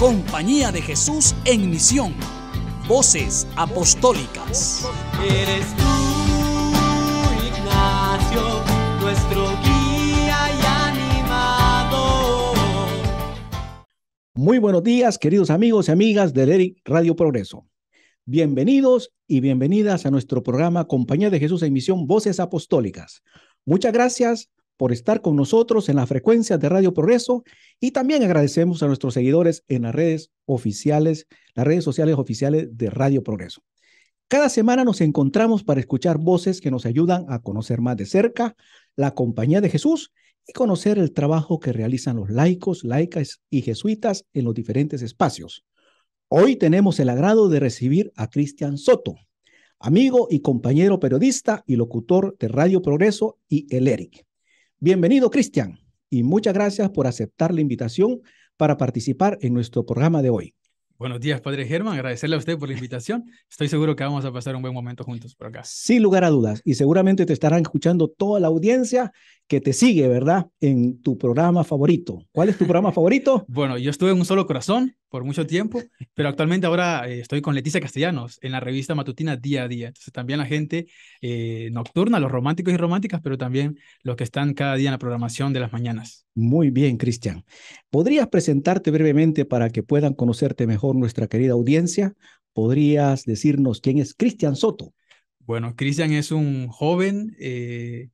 Compañía de Jesús en Misión. Voces apostólicas. Eres tú, Ignacio, nuestro guía y animador. Muy buenos días, queridos amigos y amigas de ERIC Radio Progreso. Bienvenidos y bienvenidas a nuestro programa Compañía de Jesús en Misión Voces Apostólicas. Muchas gracias por estar con nosotros en las frecuencias de Radio Progreso y también agradecemos a nuestros seguidores en las redes oficiales, las redes sociales oficiales de Radio Progreso. Cada semana nos encontramos para escuchar voces que nos ayudan a conocer más de cerca la compañía de Jesús y conocer el trabajo que realizan los laicos, laicas y jesuitas en los diferentes espacios. Hoy tenemos el agrado de recibir a Cristian Soto, amigo y compañero periodista y locutor de Radio Progreso y El Eric. Bienvenido, Cristian, y muchas gracias por aceptar la invitación para participar en nuestro programa de hoy. Buenos días, Padre Germán. Agradecerle a usted por la invitación. Estoy seguro que vamos a pasar un buen momento juntos por acá. Sin lugar a dudas. Y seguramente te estarán escuchando toda la audiencia que te sigue, ¿verdad? En tu programa favorito. ¿Cuál es tu programa favorito? Bueno, yo estuve en Un Solo Corazón por mucho tiempo, pero actualmente ahora eh, estoy con Leticia Castellanos en la revista matutina Día a Día. Entonces también la gente eh, nocturna, los románticos y románticas, pero también los que están cada día en la programación de las mañanas. Muy bien, Cristian. ¿Podrías presentarte brevemente para que puedan conocerte mejor nuestra querida audiencia? ¿Podrías decirnos quién es Cristian Soto? Bueno, Cristian es un joven... Eh,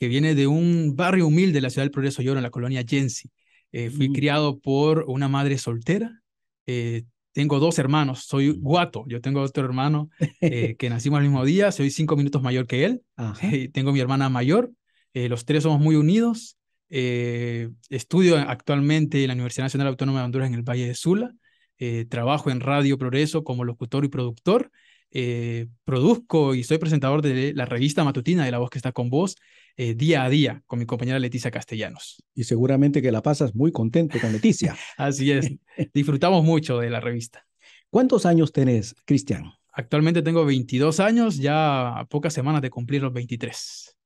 que viene de un barrio humilde de la ciudad del Progreso yo en la colonia Jensi. Eh, fui mm. criado por una madre soltera. Eh, tengo dos hermanos, soy mm. guato, yo tengo otro hermano eh, que nacimos al mismo día, soy cinco minutos mayor que él, tengo mi hermana mayor, los tres somos muy unidos, estudio actualmente en la Universidad Nacional Autónoma de Honduras en el Valle de Sula, trabajo en Radio Progreso como locutor y productor, produzco y soy presentador de la revista matutina de La Voz que está con vos, eh, día a día con mi compañera Leticia Castellanos. Y seguramente que la pasas muy contento con Leticia. Así es, disfrutamos mucho de la revista. ¿Cuántos años tenés, Cristian? Actualmente tengo 22 años, ya a pocas semanas de cumplir los 23.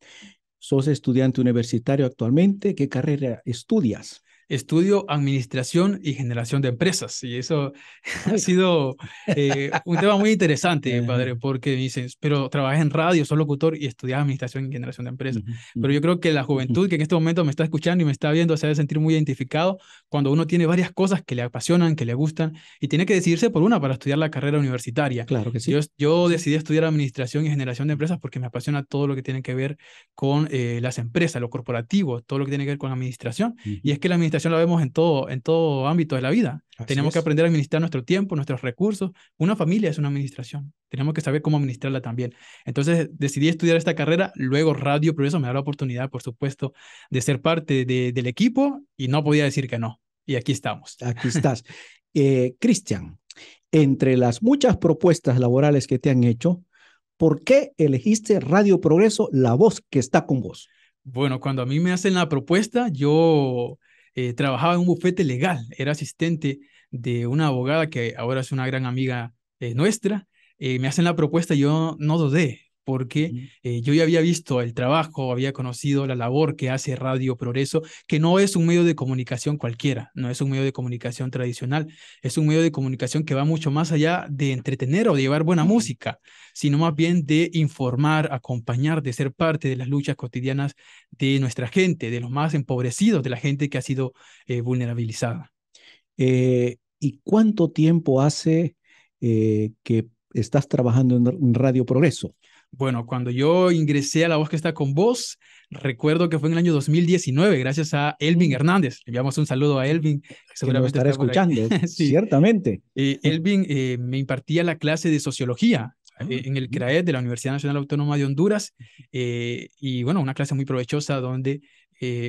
Sos estudiante universitario actualmente. ¿Qué carrera estudias? estudio administración y generación de empresas. Y eso ha sido eh, un tema muy interesante, padre, porque dicen pero trabajas en radio, soy locutor y estudias administración y generación de empresas. Pero yo creo que la juventud que en este momento me está escuchando y me está viendo se debe sentir muy identificado cuando uno tiene varias cosas que le apasionan, que le gustan y tiene que decidirse por una para estudiar la carrera universitaria. Claro que sí. Yo, decidí estudiar administración y generación de empresas porque me apasiona todo lo que tiene que ver con eh, las empresas, lo corporativo, todo lo que tiene que ver con administración. Y es que la administración administración la vemos en todo, en todo ámbito de la vida. Tenemos que aprender a administrar nuestro tiempo, nuestros recursos. Una familia es una administración. Tenemos que saber cómo administrarla también. Entonces decidí estudiar esta carrera, luego radio, Progreso me da la oportunidad, por supuesto, de ser parte de, del equipo y no podía decir que no. Y aquí estamos. Aquí estás. Eh, Cristian, entre las muchas propuestas laborales que te han hecho, ¿por qué elegiste Radio Progreso, la voz que está con vos? Bueno, cuando a mí me hacen la propuesta, yo eh, trabajaba en un bufete legal, era asistente de una abogada que ahora es una gran amiga eh, nuestra. Eh, me hacen la propuesta, y yo no dudé, porque eh, yo ya había visto el trabajo, había conocido la labor que hace Radio Progreso, que no es un medio de comunicación cualquiera, no es un medio de comunicación tradicional, es un medio de comunicación que va mucho más allá de entretener o de llevar buena música, sino más bien de informar, acompañar, de ser parte de las luchas cotidianas de nuestra gente, de los más empobrecidos, de la gente que ha sido eh, vulnerabilizada. Eh, ¿Y cuánto tiempo hace que estás trabajando en Radio Progreso? Bueno, cuando yo ingresé a La Voz que está con vos, recuerdo que fue en el año 2019, gracias a Elvin mm. Hernández. Le enviamos un saludo a Elvin, que seguramente estará escuchando, ciertamente. Eh, mm. Elvin eh, me impartía la clase de sociología ah, eh, en el CRAED de la Universidad Nacional Autónoma de Honduras. y bueno, una clase muy provechosa donde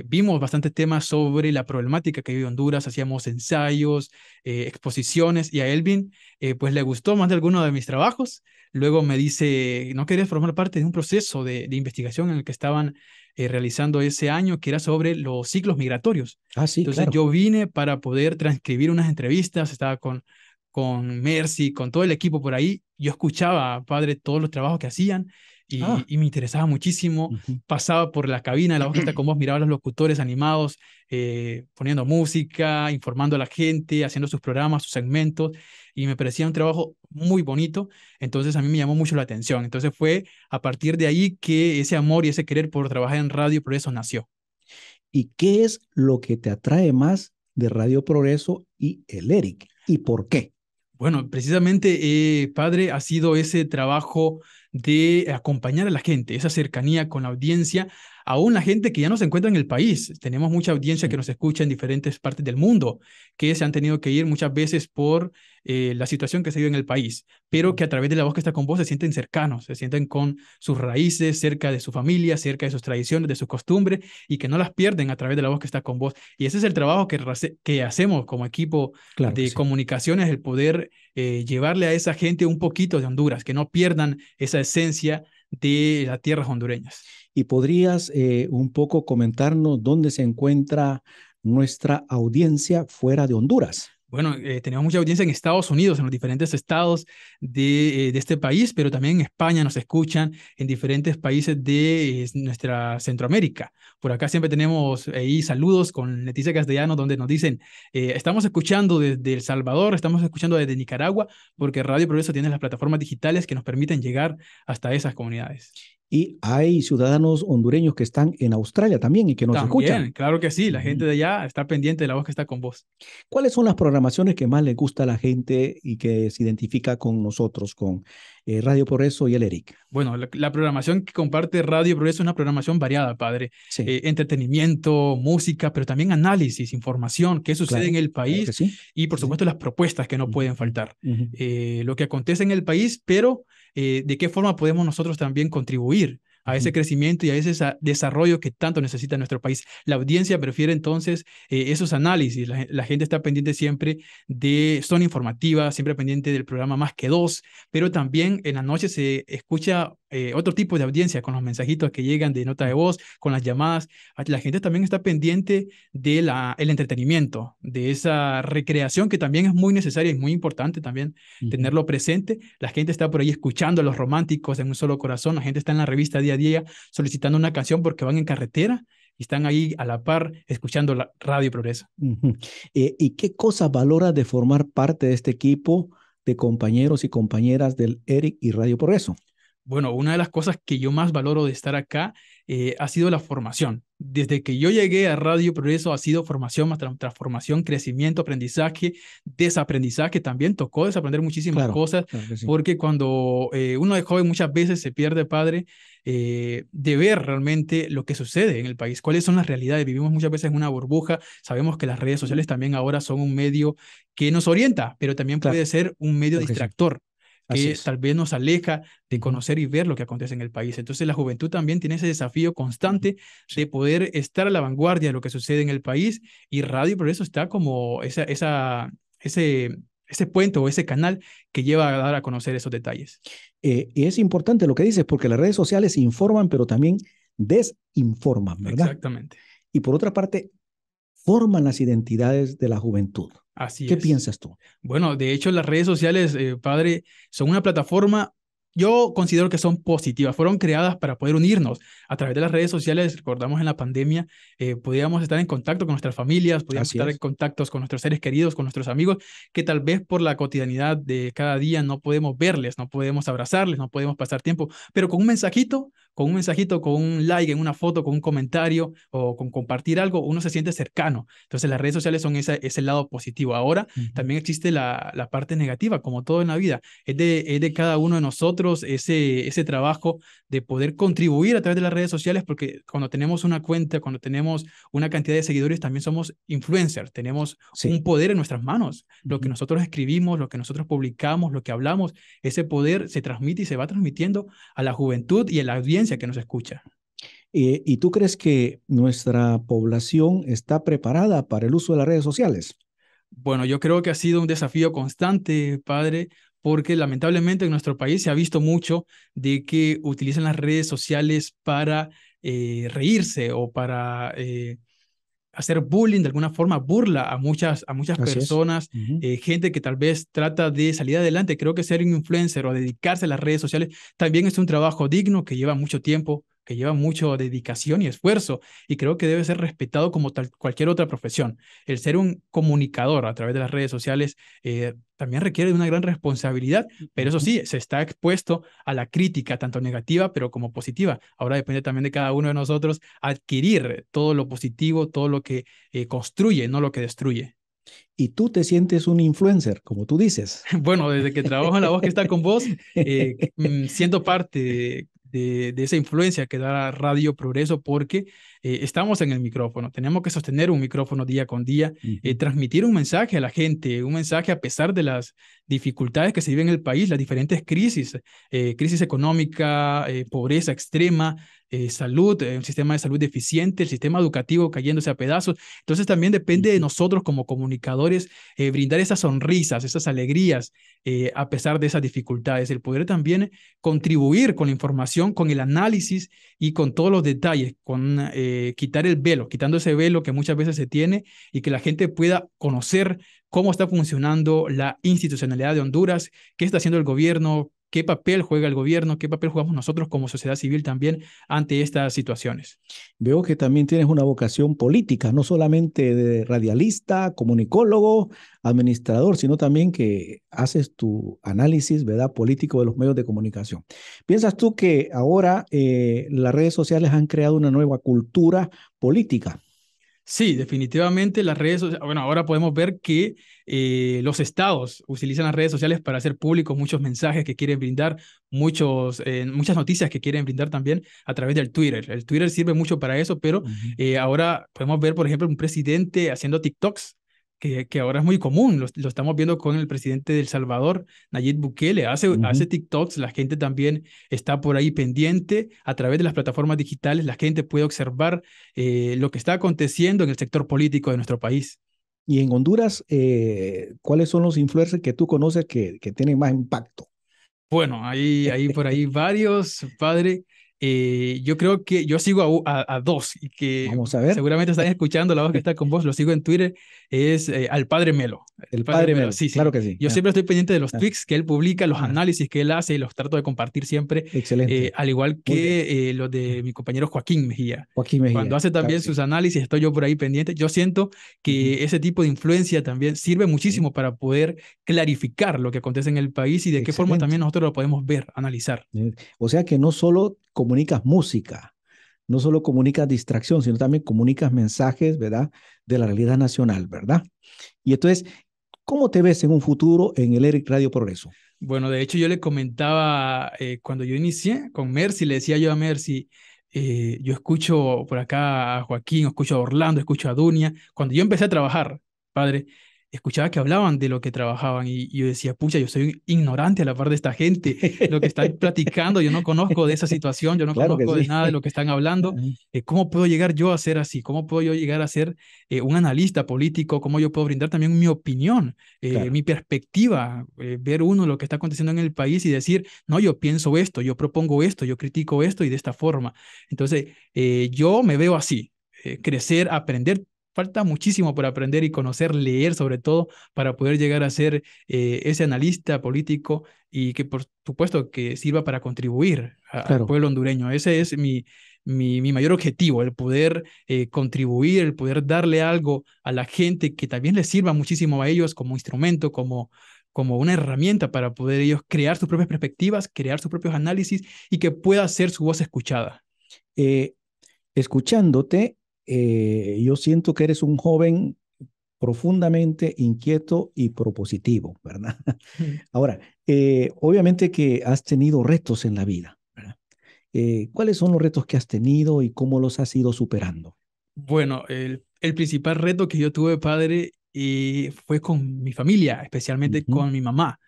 vimos bastantes temas sobre la problemática que vive Honduras, hacíamos ensayos, exposiciones, y a Elvin pues le gustó más de alguno de mis trabajos Luego me dice, ¿no querías formar parte de un proceso de, investigación en el que estaban eh, realizando ese año, que era sobre los ciclos migratorios? Ah, Entonces yo vine para poder transcribir unas entrevistas, estaba con, con Mercy, con todo el equipo por ahí. Yo escuchaba, padre, todos los trabajos que hacían Ah. y, me interesaba muchísimo. Pasaba por la cabina, la hojita con vos, miraba a los locutores animados, eh, poniendo música, informando a la gente, haciendo sus programas, sus segmentos, y me parecía un trabajo muy bonito. Entonces a mí me llamó mucho la atención. Entonces fue a partir de ahí que ese amor y ese querer por trabajar en Radio Progreso nació. ¿Y qué es lo que te atrae más de Radio Progreso y el ERIC? ¿Y por qué? Bueno, precisamente, eh, padre, ha sido ese trabajo de acompañar a la gente, esa cercanía con la audiencia aún la gente que ya no se encuentra en el país. Tenemos mucha audiencia que nos escucha en diferentes partes del mundo, que se han tenido que ir muchas veces por eh, la situación que se vive en el país, pero que a través de la voz que está con vos se sienten cercanos, se sienten con sus raíces, cerca de su familia, cerca de sus tradiciones, de sus costumbres, y que no las pierden a través de la voz que está con vos. Y ese es el trabajo que, hacemos como equipo de comunicaciones, el poder eh, llevarle a esa gente un poquito de Honduras, que no pierdan esa esencia tierras hondureñas. ¿Y podrías eh, un poco comentarnos dónde se encuentra nuestra audiencia fuera de Honduras? bueno, eh, tenemos mucha audiencia en Estados Unidos, en los diferentes estados eh, de, este país, pero también en España nos escuchan, en diferentes países de nuestra Centroamérica. Por acá siempre tenemos ahí saludos con Leticia Castellano, donde nos dicen, eh, estamos escuchando desde El Salvador, estamos escuchando desde Nicaragua, porque Radio Progreso tiene las plataformas digitales que nos permiten llegar hasta esas comunidades. Y hay ciudadanos hondureños que están en Australia también y que nos también, escuchan. Claro que sí, la gente de allá está pendiente de la voz que está con vos. ¿Cuáles son las programaciones que más les gusta a la gente y que se identifica con nosotros, con eh, Radio Progreso y el ERIC. Bueno, la, programación que comparte Radio Progreso es una programación variada, padre. Eh, entretenimiento, música, pero también análisis, información, qué sucede en el país y por supuesto las propuestas que no pueden faltar. Eh, lo que acontece en el país, pero de qué forma podemos nosotros también contribuir a ese crecimiento y a ese desarrollo que tanto necesita nuestro país. La audiencia prefiere entonces eh, esos análisis. La, la, gente está pendiente siempre de, son informativas, siempre pendiente del programa Más que Dos, pero también en la noche se escucha eh, otro tipo de audiencia con los mensajitos que llegan de nota de voz, con las llamadas. Ah, la gente también está pendiente del el entretenimiento, de esa recreación que también es muy necesaria y muy importante también tenerlo presente. La gente está por ahí escuchando a los románticos en un solo corazón, la gente está en la revista día a día solicitando una canción porque van en carretera y están ahí a la par escuchando la Radio Progreso. Eh, ¿Y qué cosa valora de formar parte de este equipo de compañeros y compañeras del ERIC y Radio Progreso? bueno, una de las cosas que yo más valoro de estar acá eh, ha sido la formación. Desde que yo llegué a Radio Progreso ha sido formación más transformación, crecimiento, aprendizaje, desaprendizaje. También tocó desaprender muchísimas cosas, porque cuando eh, uno es joven muchas veces se pierde, padre, eh, de ver realmente lo que sucede en el país, cuáles son las realidades. Vivimos muchas veces en una burbuja, sabemos que las redes sociales también ahora son un medio que nos orienta, pero también puede ser un medio distractor que tal vez nos aleja de conocer y ver lo que acontece en el país. Entonces la juventud también tiene ese desafío constante de poder estar a la vanguardia de lo que sucede en el país y Radio por eso está como esa, ese, ese puente o ese canal que lleva a dar a conocer esos detalles. Eh, y es importante lo que dices porque las redes sociales informan pero también desinforman, ¿verdad? Exactamente. Y por otra parte, forman las identidades de la juventud. Así ¿Qué piensas tú? Bueno, de hecho las redes sociales, eh, padre, son una plataforma yo considero que son positivas, fueron creadas para poder unirnos a través de las redes sociales, recordamos en la pandemia, eh, podíamos estar en contacto con nuestras familias, podíamos estar en contacto con nuestros seres queridos, con nuestros amigos, que tal vez por la cotidianidad de cada día no podemos verles, no podemos abrazarles, no podemos pasar tiempo, pero con un mensajito, con un mensajito, con un like en una foto, con un comentario o con compartir algo, uno se siente cercano. Entonces las redes sociales son ese, ese lado positivo. Ahora también existe la, la, parte negativa, como todo en la vida, es de, es de cada uno de nosotros ese, ese trabajo de poder contribuir a través de las redes sociales, porque cuando tenemos una cuenta, cuando tenemos una cantidad de seguidores, también somos influencers, tenemos un poder en nuestras manos. Lo que nosotros escribimos, lo que nosotros publicamos, lo que hablamos, ese poder se transmite y se va transmitiendo a la juventud y a la audiencia que nos escucha. Eh, ¿Y tú crees que nuestra población está preparada para el uso de las redes sociales? Bueno, yo creo que ha sido un desafío constante, padre, porque lamentablemente en nuestro país se ha visto mucho de que utilizan las redes sociales para eh, reírse o para eh, hacer bullying de alguna forma, burla a muchas, a muchas personas, eh, gente que tal vez trata de salir adelante. Creo que ser un influencer o dedicarse a las redes sociales también es un trabajo digno que lleva mucho tiempo, que lleva mucho dedicación y esfuerzo y creo que debe ser respetado como tal, cualquier otra profesión. El ser un comunicador a través de las redes sociales eh, también requiere de una gran responsabilidad, pero eso sí, se está expuesto a la crítica, tanto negativa pero como positiva. Ahora depende también de cada uno de nosotros adquirir todo lo positivo, todo lo que eh, construye, no lo que destruye. Y tú te sientes un influencer, como tú dices. Bueno, desde que trabajo en la voz que está con vos, eh, mm, siento parte de, esa influencia que da Radio Progreso, porque eh, estamos en el micrófono, tenemos que sostener un micrófono día con día, eh, transmitir un mensaje a la gente, un mensaje a pesar de las dificultades que se viven en el país, las diferentes crisis, eh, crisis económica, pobreza extrema, eh, salud, eh, un sistema de salud deficiente, el sistema educativo cayéndose a pedazos. Entonces también depende de nosotros como comunicadores eh, brindar esas sonrisas, esas alegrías a pesar de esas dificultades, el poder también contribuir con la información, con el análisis y con todos los detalles, con quitar el velo, quitando ese velo que muchas veces se tiene y que la gente pueda conocer cómo está funcionando la institucionalidad de Honduras, qué está haciendo el gobierno, qué papel juega el gobierno, qué papel jugamos nosotros como sociedad civil también ante estas situaciones. Veo que también tienes una vocación política, no solamente de radialista, comunicólogo, administrador, sino también que haces tu análisis, ¿verdad?, político de los medios de comunicación. ¿Piensas tú que ahora eh, las redes sociales han creado una nueva cultura política? Sí, definitivamente las redes sociales, bueno, ahora podemos ver que eh, los estados utilizan las redes sociales para hacer públicos muchos mensajes que quieren brindar, muchos, eh, muchas noticias que quieren brindar también a través del Twitter. El Twitter sirve mucho para eso, pero eh, ahora podemos ver, por ejemplo, un presidente haciendo TikToks que, ahora es muy común, lo, estamos viendo con el presidente del Salvador, Nayib Bukele, hace, hace TikToks, la gente también está por ahí pendiente, a través de las plataformas digitales la gente puede observar eh, lo que está aconteciendo en el sector político de nuestro país. Y en Honduras, eh, ¿cuáles son los influencers que tú conoces que, que tienen más impacto? Bueno, ahí hay por ahí varios, padre. Eh, yo creo que yo sigo a, dos y que Vamos a ver. seguramente están escuchando la voz que está con vos, lo sigo en Twitter, es eh, al padre Melo. El padre, Melo, Sí, sí, claro que sí. Yo ah. siempre estoy pendiente de los ah. tweets que él publica, los ah. análisis que él hace y los trato de compartir siempre. Excelente. Eh, al igual que los de mi compañero Joaquín Mejía. Joaquín Mejía. Cuando hace también sus análisis, estoy yo por ahí pendiente. Yo siento que ese tipo de influencia también sirve muchísimo para poder clarificar lo que acontece en el país y de qué forma también nosotros lo podemos ver, analizar. O sea que no solo comunicas música, no solo comunicas distracción, sino también comunicas mensajes, ¿verdad? De la realidad nacional, ¿verdad? Y entonces, ¿cómo te ves en un futuro en el Eric Radio Progreso? Bueno, de hecho yo le comentaba eh, cuando yo inicié con Mercy, le decía yo a Mercy, eh, yo escucho por acá a Joaquín, escucho a Orlando, escucho a Dunia. Cuando yo empecé a trabajar, padre, escuchaba que hablaban de lo que trabajaban y, yo decía, pucha, yo soy ignorante a la par de esta gente, lo que están platicando, yo no conozco de esa situación, yo no conozco de nada de lo que están hablando. Eh, ¿Cómo puedo llegar yo a ser así? ¿Cómo puedo yo llegar a ser eh, un analista político? ¿Cómo yo puedo brindar también mi opinión, eh, mi perspectiva, ver uno lo que está aconteciendo en el país y decir, no, yo pienso esto, yo propongo esto, yo critico esto y de esta forma? Entonces, yo me veo así, crecer, aprender falta muchísimo por aprender y conocer, leer sobre todo, para poder llegar a ser eh, ese analista político y que por supuesto que sirva para contribuir al pueblo hondureño. Ese es mi, mi, mayor objetivo, el poder eh, contribuir, el poder darle algo a la gente que también les sirva muchísimo a ellos como instrumento, como, como una herramienta para poder ellos crear sus propias perspectivas, crear sus propios análisis y que pueda ser su voz escuchada. Eh, escuchándote, eh, yo siento que eres un joven profundamente inquieto y propositivo, ¿verdad? Ahora, eh, obviamente que has tenido retos en la vida, ¿verdad? Eh, ¿Cuáles son los retos que has tenido y cómo los has ido superando? Bueno, el, principal reto que yo tuve, padre, y fue con mi familia, especialmente con mi mamá.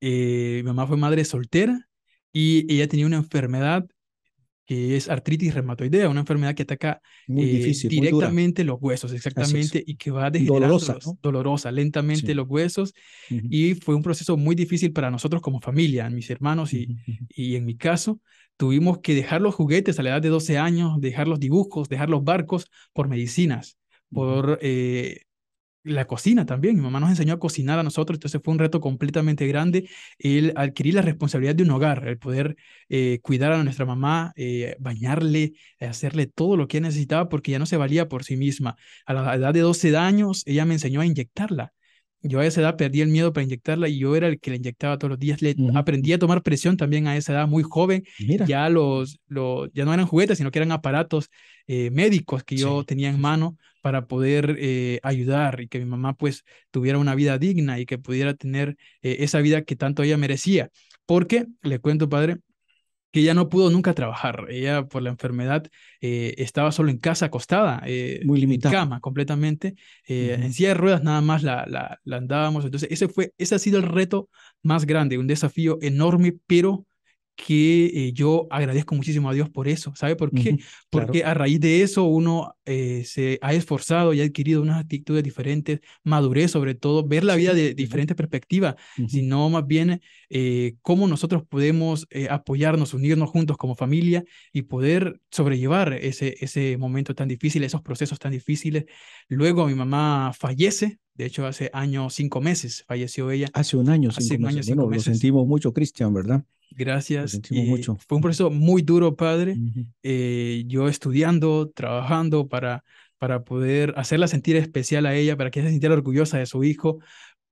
mi mamá fue madre soltera y ella tenía una enfermedad que es artritis reumatoidea, una enfermedad que ataca eh, directamente los huesos, exactamente, y que va degenerando dolorosa, dolorosa lentamente los huesos. Y fue un proceso muy difícil para nosotros como familia, mis hermanos y, en mi caso. Tuvimos que dejar los juguetes a la edad de 12 años, dejar los dibujos, dejar los barcos por medicinas, por eh, la cocina también. Mi mamá nos enseñó a cocinar a nosotros, entonces fue un reto completamente grande el adquirir la responsabilidad de un hogar, el poder eh, cuidar a nuestra mamá, eh, bañarle, hacerle todo lo que necesitaba porque ya no se valía por sí misma. A la edad de 12 años, ella me enseñó a inyectarla. Yo a esa edad perdí el miedo para inyectarla y yo era el que la inyectaba todos los días. Le aprendí a tomar presión también a esa edad muy joven. Ya los, ya no eran juguetes, sino que eran aparatos eh, médicos que yo tenía en mano para poder eh, ayudar y que mi mamá pues tuviera una vida digna y que pudiera tener eh, esa vida que tanto ella merecía. Porque, le cuento, padre, que ella no pudo nunca trabajar. Ella, por la enfermedad, eh, estaba solo en casa, acostada, Muy limitada. en cama completamente, eh, en silla de ruedas nada más la, la, la, andábamos. Entonces, ese, fue, ese ha sido el reto más grande, un desafío enorme, pero que eh, yo agradezco muchísimo a Dios por eso. ¿Sabe por qué? Porque a raíz de eso uno eh, se ha esforzado y ha adquirido unas actitudes diferentes, madurez sobre todo, ver la vida de diferentes perspectivas, sino más bien eh, cómo nosotros podemos apoyarnos, unirnos juntos como familia y poder sobrellevar ese, ese momento tan difícil, esos procesos tan difíciles. Luego mi mamá fallece, de hecho, hace años, cinco meses falleció ella. Hace un año, cinco Lo sentimos mucho, Cristian, ¿verdad? Gracias. mucho. Fue un proceso muy duro, padre. Eh, yo estudiando, trabajando para, para poder hacerla sentir especial a ella, para que ella se sintiera orgullosa de su hijo,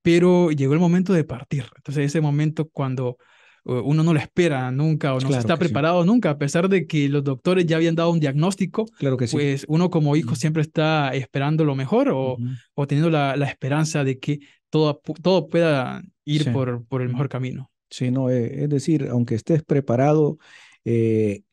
pero llegó el momento de partir. Entonces, ese momento cuando uno no lo espera nunca o no se está preparado nunca, a pesar de que los doctores ya habían dado un diagnóstico, claro que pues uno como hijo siempre está esperando lo mejor o, o teniendo la, la, esperanza de que todo, todo pueda ir por, por el mejor camino. Sí, eh, es decir, aunque estés preparado eh,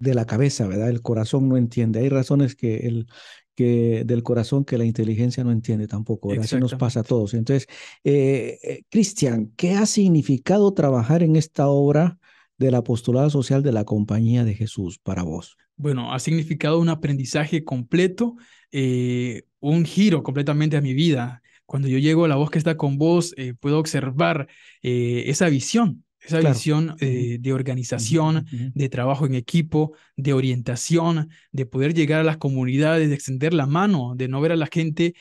de la cabeza, ¿verdad? El corazón no entiende. Hay razones que el que del corazón que la inteligencia no entiende tampoco. Así nos pasa a todos. Entonces, eh, Cristian, ¿qué ha significado trabajar en esta obra de la postulada social de la Compañía de Jesús para vos? Bueno, ha significado un aprendizaje completo, un giro completamente a mi vida cuando yo llego a la voz que está con vos, eh, puedo observar eh, esa visión, esa visión eh, de organización, de trabajo en equipo, de orientación, de poder llegar a las comunidades, de extender la mano, de no ver a la gente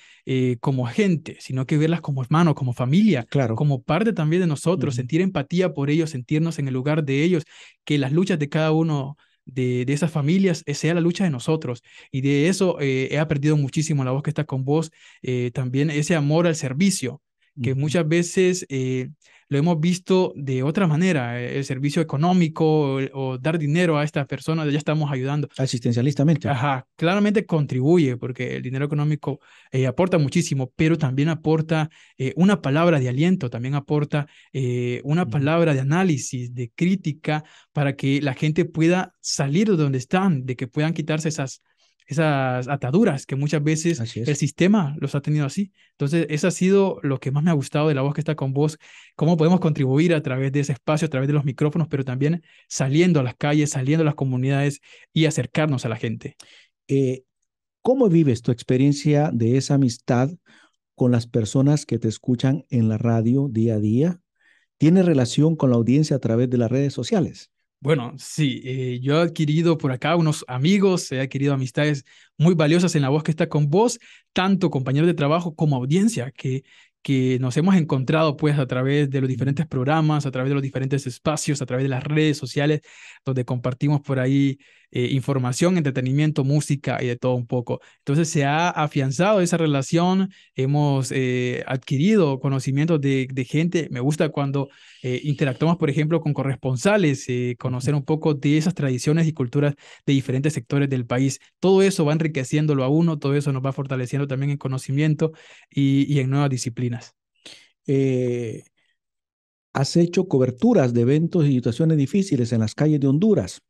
como gente, sino que verlas como hermanos, como familia, claro. como parte también de nosotros, sentir empatía por ellos, sentirnos en el lugar de ellos, que las luchas de cada uno de, esas familias eh, sea la lucha de nosotros. Y de eso eh, he aprendido muchísimo la voz que está con vos, eh, también ese amor al servicio, que muchas veces lo hemos visto de otra manera, eh, el servicio económico o, dar dinero a estas personas, ya estamos ayudando. Asistencialistamente. Ajá, claramente contribuye porque el dinero económico eh, aporta muchísimo, pero también aporta eh, una palabra de aliento, también aporta una palabra de análisis, de crítica, para que la gente pueda salir de donde están, de que puedan quitarse esas esas ataduras que muchas veces el sistema los ha tenido así. Entonces, eso ha sido lo que más me ha gustado de la voz que está con vos, cómo podemos contribuir a través de ese espacio, a través de los micrófonos, pero también saliendo a las calles, saliendo a las comunidades y acercarnos a la gente. Eh, ¿Cómo vives tu experiencia de esa amistad con las personas que te escuchan en la radio día a día? ¿Tiene relación con la audiencia a través de las redes sociales? Bueno, sí, eh, yo he adquirido por acá unos amigos, he adquirido amistades muy valiosas en la voz que está con vos, tanto compañeros de trabajo como audiencia que, que nos hemos encontrado pues a través de los diferentes programas, a través de los diferentes espacios, a través de las redes sociales, donde compartimos por ahí eh, información, entretenimiento, música y de todo un poco. Entonces se ha afianzado esa relación, hemos eh, adquirido conocimientos de, gente. Me gusta cuando eh, interactuamos, por ejemplo, con corresponsales, conocer un poco de esas tradiciones y culturas de diferentes sectores del país. Todo eso va enriqueciéndolo a uno, todo eso nos va fortaleciendo también en conocimiento y, en nuevas disciplinas. has hecho coberturas de eventos y situaciones difíciles en las calles de Honduras.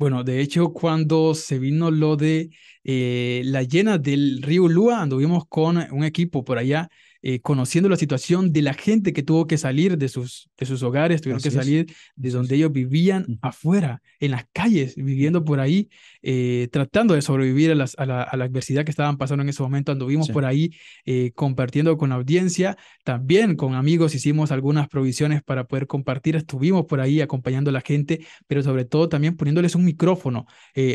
Bueno, de hecho, cuando se vino lo de eh, la llena del río Lua, anduvimos con un equipo por allá eh, conociendo la situación de la gente que tuvo que salir de sus, de sus hogares, tuvieron que salir de donde ellos vivían afuera, en las calles, viviendo por ahí, eh, tratando de sobrevivir a, la, adversidad que estaban pasando en ese momento. Anduvimos por ahí eh, compartiendo con la audiencia, también con amigos hicimos algunas provisiones para poder compartir, estuvimos por ahí acompañando a la gente, pero sobre todo también poniéndoles un micrófono,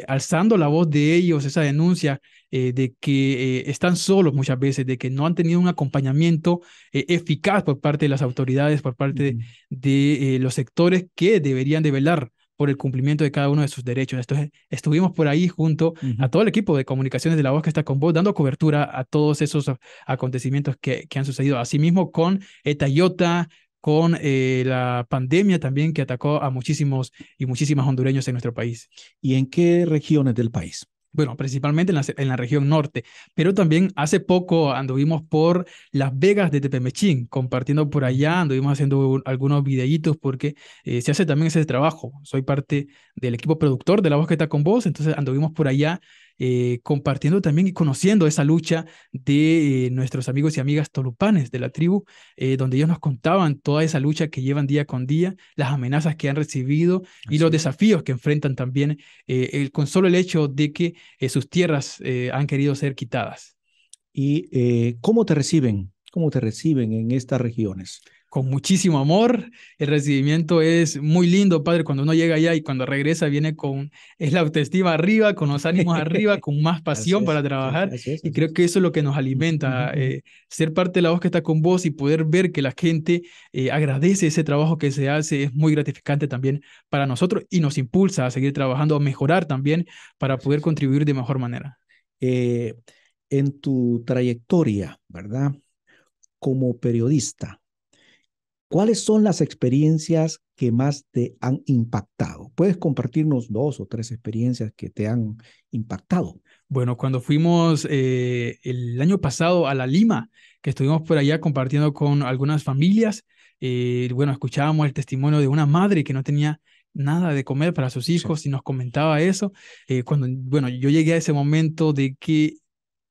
alzando la voz de ellos, esa denuncia eh, de que eh, están solos muchas veces, de que no han tenido un acompañamiento eh, eficaz por parte de las autoridades, por parte de, los sectores que deberían de velar por el cumplimiento de cada uno de sus derechos. Entonces, estuvimos por ahí junto a todo el equipo de comunicaciones de La Voz que está con vos, dando cobertura a todos esos acontecimientos que, han sucedido. Asimismo, con Tayota, con la pandemia también que atacó a muchísimos y muchísimas hondureños en nuestro país. ¿Y en qué regiones del país? bueno, principalmente en la, en la, región norte, pero también hace poco anduvimos por Las Vegas de Tepemechín, compartiendo por allá, anduvimos haciendo algunos videitos porque eh, se hace también ese trabajo. Soy parte del equipo productor de La Voz que está con vos, entonces anduvimos por allá eh, compartiendo también y conociendo esa lucha de eh, nuestros amigos y amigas tolupanes de la tribu, eh, donde ellos nos contaban toda esa lucha que llevan día con día, las amenazas que han recibido y los desafíos que enfrentan también el, con solo el hecho de que sus tierras han querido ser quitadas. ¿Y cómo te reciben? ¿Cómo te reciben en estas regiones? con muchísimo amor. El recibimiento es muy lindo, padre, cuando uno llega allá y cuando regresa viene con es la autoestima arriba, con los ánimos arriba, con más pasión para trabajar. y creo que eso es lo que nos alimenta, eh, ser parte de la voz que está con vos y poder ver que la gente eh, agradece ese trabajo que se hace es muy gratificante también para nosotros y nos impulsa a seguir trabajando, a mejorar también para poder contribuir de mejor manera. Eh, en tu trayectoria, ¿verdad? Como periodista, ¿Cuáles son las experiencias que más te han impactado? ¿Puedes compartirnos dos o tres experiencias que te han impactado? Bueno, cuando fuimos eh, el año pasado a la Lima, que estuvimos por allá compartiendo con algunas familias, eh, bueno, escuchábamos el testimonio de una madre que no tenía nada de comer para sus hijos y nos comentaba eso. Eh, cuando, bueno, yo llegué a ese momento de que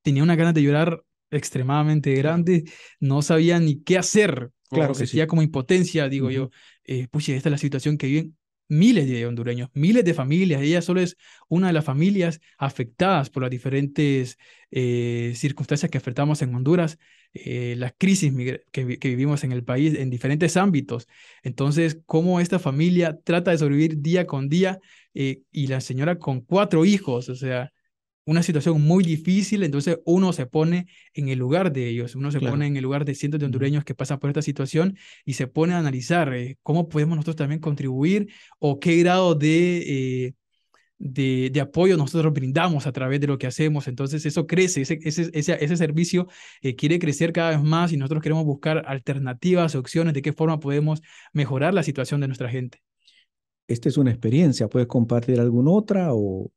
tenía una ganas de llorar extremadamente grande, no sabía ni qué hacer Claro que sí. como impotencia, digo yo, eh, esta es la situación que viven miles de hondureños, miles de familias. Ella solo es una de las familias afectadas por las diferentes eh, circunstancias que enfrentamos en Honduras, eh, las crisis que, vivimos en el país en diferentes ámbitos. Entonces, cómo esta familia trata de sobrevivir día con día eh, y la señora con cuatro hijos, o sea, una situación muy difícil, entonces uno se pone en el lugar de ellos, uno se pone en el lugar de cientos de hondureños que pasan por esta situación y se pone a analizar eh, cómo podemos nosotros también contribuir o qué grado eh, de, de, apoyo nosotros brindamos a través de lo que hacemos. Entonces eso crece, ese, ese, servicio eh, quiere crecer cada vez más y nosotros queremos buscar alternativas, opciones de qué forma podemos mejorar la situación de nuestra gente. Esta es una experiencia, ¿puedes compartir alguna otra o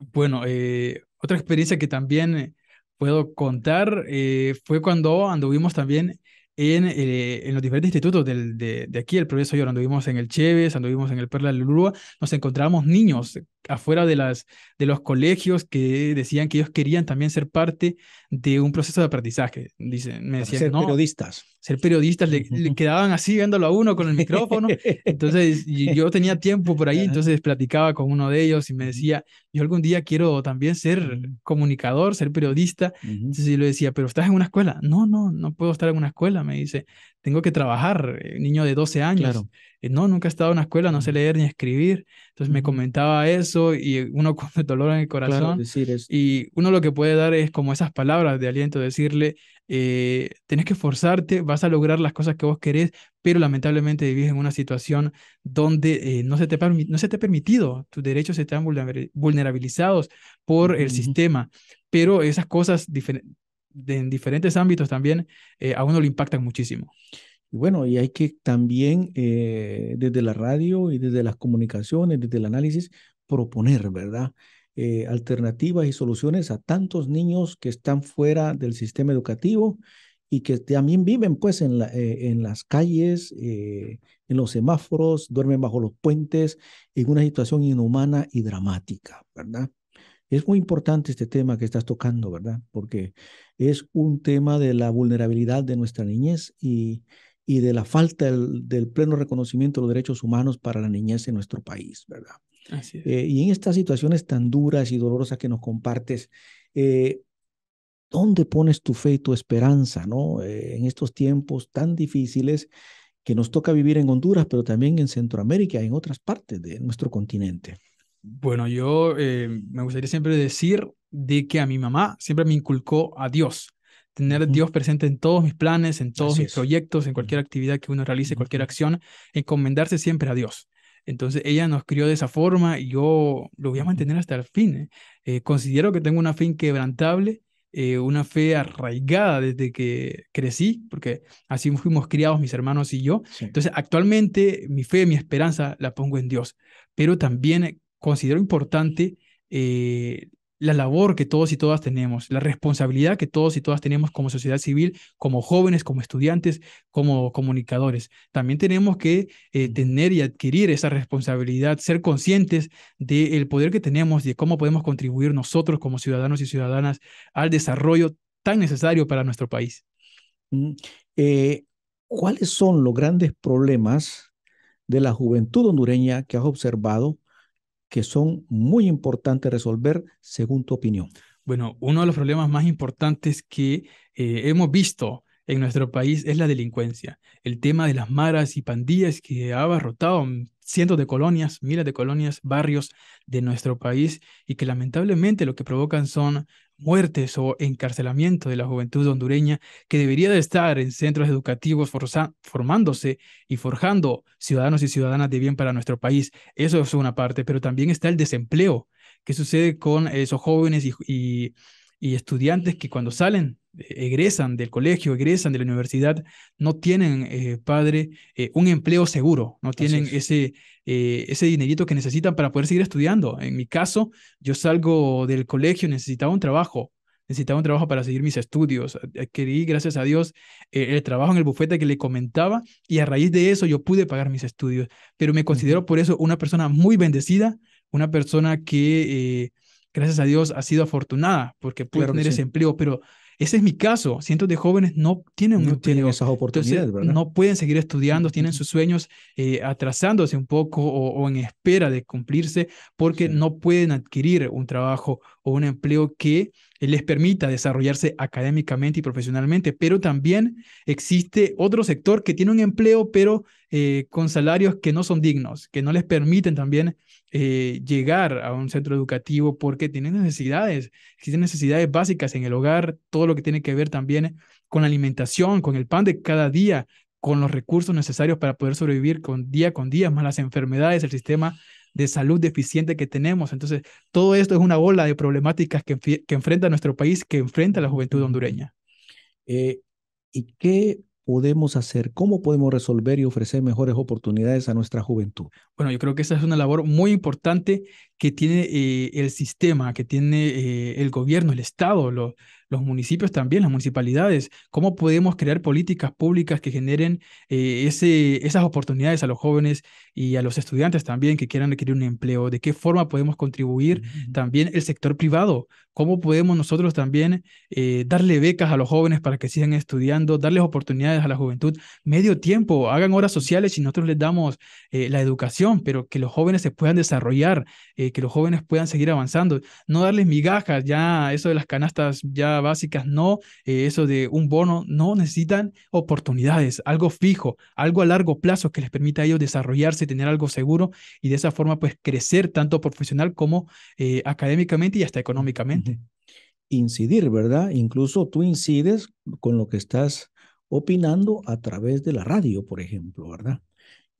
bueno, eh, otra experiencia que también puedo contar eh, fue cuando anduvimos también en, eh, en los diferentes institutos de, aquí, el Progreso y anduvimos en el Chévez, anduvimos en el Perla de Lulúa, nos encontramos niños afuera de, las, de los colegios que decían que ellos querían también ser parte de un proceso de aprendizaje. Dicen, me decían, ser periodistas. Ser periodistas, le, le, quedaban así viéndolo a uno con el micrófono. Entonces yo tenía tiempo por ahí, entonces platicaba con uno de ellos y me decía, yo algún día quiero también ser comunicador, ser periodista. Entonces yo le decía, pero estás en una escuela. No, no, no puedo estar en una escuela, me dice, tengo que trabajar, eh, niño de 12 años. Claro. Eh, no, nunca he estado en una escuela, no sé leer ni escribir. Entonces me comentaba eso y uno con dolor en el corazón. Y uno lo que puede dar es como esas palabras de aliento, decirle, eh, tenés que esforzarte, vas a lograr las cosas que vos querés, pero lamentablemente vivís en una situación donde eh, no, se te no se te ha permitido, tus derechos se han vulnerabilizados por el sistema, pero esas cosas en diferentes ámbitos también a uno le impactan muchísimo. Y bueno, y hay que también eh, desde la radio y desde las comunicaciones, desde el análisis, proponer, ¿verdad? Eh, alternativas y soluciones a tantos niños que están fuera del sistema educativo y que también viven pues en, eh, en las calles, en los semáforos, duermen bajo los puentes, en una situación inhumana y dramática, ¿verdad? Es muy importante este tema que estás tocando, ¿verdad? Porque es un tema de la vulnerabilidad de nuestra niñez y, y de la falta del, pleno reconocimiento de los derechos humanos para la niñez en nuestro país, ¿verdad? Eh, y en estas situaciones tan duras y dolorosas que nos compartes, eh, ¿dónde pones tu fe y tu esperanza, ¿no? Eh, en estos tiempos tan difíciles que nos toca vivir en Honduras, pero también en Centroamérica y en otras partes de nuestro continente. Bueno, yo me gustaría siempre decir de que a mi mamá siempre me inculcó a Dios tener a Dios presente en todos mis planes, en todos mis proyectos, en cualquier actividad que uno realice, cualquier acción, encomendarse siempre a Dios. Entonces ella nos crió de esa forma y yo lo voy a mantener hasta el fin. ¿eh? Eh, considero que tengo una fe inquebrantable, eh, una fe arraigada desde que crecí, porque así fuimos criados mis hermanos y yo. Entonces actualmente mi fe, mi esperanza la pongo en Dios, pero también considero importante la labor que todos y todas tenemos, la responsabilidad que todos y todas tenemos como sociedad civil, como jóvenes, como estudiantes, como comunicadores. También tenemos que eh, mm. tener y adquirir esa responsabilidad, ser conscientes del poder que tenemos y de cómo podemos contribuir nosotros como ciudadanos y ciudadanas al desarrollo tan necesario para nuestro país. Mm. Eh, ¿Cuáles son los grandes problemas de la juventud hondureña que has observado? que son muy importantes resolver según tu opinión? Bueno, uno de los problemas más importantes que eh, hemos visto en nuestro país es la delincuencia. El tema de las maras y pandillas que ha abarrotado cientos de colonias, miles de colonias, barrios de nuestro país y que lamentablemente lo que provocan son muertes o encarcelamiento de la juventud hondureña que debería de estar en centros educativos formándose y forjando ciudadanos y ciudadanas de bien para nuestro país. Eso es una parte, pero también está el desempleo que sucede con esos jóvenes y estudiantes que cuando salen egresan del colegio, egresan de la universidad, no tienen, eh, padre, eh, un empleo seguro, no tienen ese, eh, ese dinerito que necesitan para poder seguir estudiando. En mi caso, yo salgo del colegio, necesitaba un trabajo, necesitaba un trabajo para seguir mis estudios. Adquirí, gracias a Dios, el trabajo en el bufete que le comentaba y a raíz de eso yo pude pagar mis estudios. Pero me considero por eso una persona muy bendecida, una persona que, gracias a Dios, ha sido afortunada porque pude tener ese empleo, pero ese es mi caso. Cientos de jóvenes no tienen, no esas oportunidades, ¿verdad? No pueden seguir estudiando, tienen sus sueños eh, atrasándose un poco o, en espera de cumplirse porque no pueden adquirir un trabajo o un empleo que eh, les permita desarrollarse académicamente y profesionalmente, pero también existe otro sector que tiene un empleo, pero eh, con salarios que no son dignos, que no les permiten también eh, llegar a un centro educativo porque tienen necesidades, existen necesidades básicas en el hogar, todo lo que tiene que ver también con la alimentación, con el pan de cada día, con los recursos necesarios para poder sobrevivir con día con día, más las enfermedades, el sistema de salud deficiente que tenemos. Entonces, todo esto es una bola de problemáticas que, que enfrenta nuestro país, que enfrenta la juventud hondureña. Eh, ¿Y qué podemos hacer? ¿Cómo podemos resolver y ofrecer mejores oportunidades a nuestra juventud? Bueno, yo creo que esa es una labor muy importante que tiene eh, el sistema, que tiene eh, el gobierno, el Estado, lo, los municipios también, las municipalidades, cómo podemos crear políticas públicas que generen eh, esas oportunidades a los jóvenes y a los estudiantes también que quieran adquirir un empleo, de qué forma podemos contribuir también el sector privado cómo podemos nosotros también eh, darle becas a los jóvenes para que sigan estudiando, darles oportunidades a la juventud, medio tiempo, hagan horas sociales y nosotros les damos eh, la educación, pero que los jóvenes se puedan desarrollar, eh, que los jóvenes puedan seguir avanzando, no darles migajas, ya eso de las canastas ya básicas, no, eso de un bono, no, necesitan oportunidades, algo fijo, algo a largo plazo que les permita a ellos desarrollarse, tener algo seguro y de esa forma pues crecer tanto profesional como académicamente y hasta económicamente incidir, ¿verdad? Incluso tú incides con lo que estás opinando a través de la radio, por ejemplo, ¿verdad?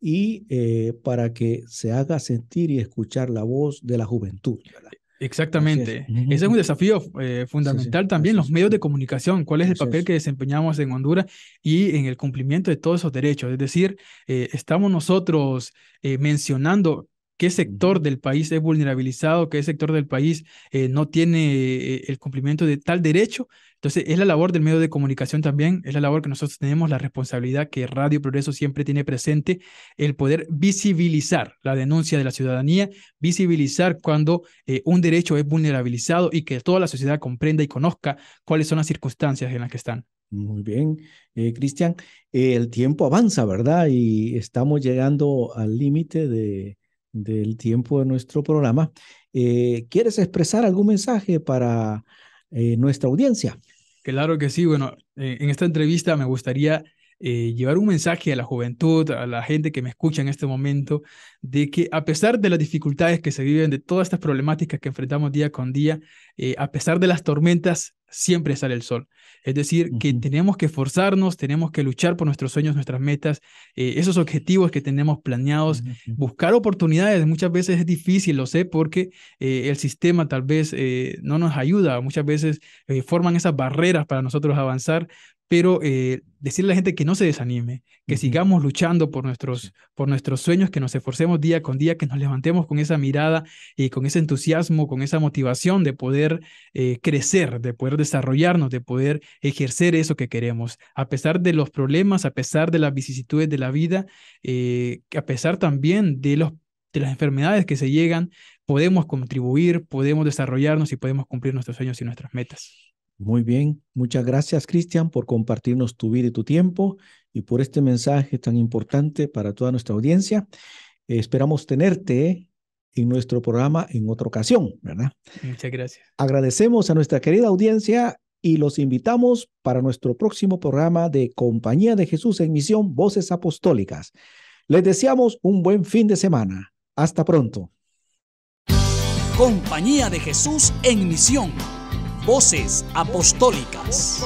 Y eh, para que se haga sentir y escuchar la voz de la juventud, ¿verdad? Exactamente. Ese es un desafío eh, fundamental también, los medios de comunicación, cuál es el papel que desempeñamos en Honduras y en el cumplimiento de todos esos derechos. Es decir, eh, estamos nosotros mencionando qué sector del país es vulnerabilizado, qué sector del país eh, no tiene eh, el cumplimiento de tal derecho. Entonces, es la labor del medio de comunicación también, es la labor que nosotros tenemos, la responsabilidad que Radio Progreso siempre tiene presente, el poder visibilizar la denuncia de la ciudadanía, visibilizar cuando eh, un derecho es vulnerabilizado y que toda la sociedad comprenda y conozca cuáles son las circunstancias en las que están. Muy bien, Cristian, el tiempo avanza, ¿verdad? Y estamos llegando al límite de, del tiempo de nuestro programa. Eh, ¿Quieres expresar algún mensaje para eh, nuestra audiencia? Claro que sí. Bueno, eh, en esta entrevista me gustaría eh, llevar un mensaje a la juventud, a la gente que me escucha en este momento, de que a pesar de las dificultades que se viven, de todas estas problemáticas que enfrentamos día con día, eh, a pesar de las tormentas, siempre sale el sol. Es decir, que tenemos que esforzarnos tenemos que luchar por nuestros sueños, nuestras metas, eh, esos objetivos que tenemos planeados, buscar oportunidades. Muchas veces es difícil, lo sé, porque el sistema tal vez no nos ayuda, muchas veces forman esas barreras para nosotros avanzar, pero eh, decirle a la gente que no se desanime, que sigamos luchando por nuestros, por nuestros sueños, que nos esforcemos día con día, que nos levantemos con esa mirada y con ese entusiasmo, con esa motivación de poder eh, crecer, de poder desarrollarnos, de poder ejercer eso que queremos. A pesar de los problemas, a pesar de las vicisitudes de la vida, eh, a pesar también de, los, de las enfermedades que se llegan, podemos contribuir, podemos desarrollarnos y podemos cumplir nuestros sueños y nuestras metas. Muy bien, muchas gracias Cristian por compartirnos tu vida y tu tiempo y por este mensaje tan importante para toda nuestra audiencia. esperamos tenerte en nuestro programa en otra ocasión, ¿verdad? Muchas gracias. Agradecemos a nuestra querida audiencia y los invitamos para nuestro próximo programa de Compañía de Jesús en Misión Voces Apostólicas. Les deseamos un buen fin de semana. Hasta pronto. Compañía de Jesús en Misión Voces Apostólicas.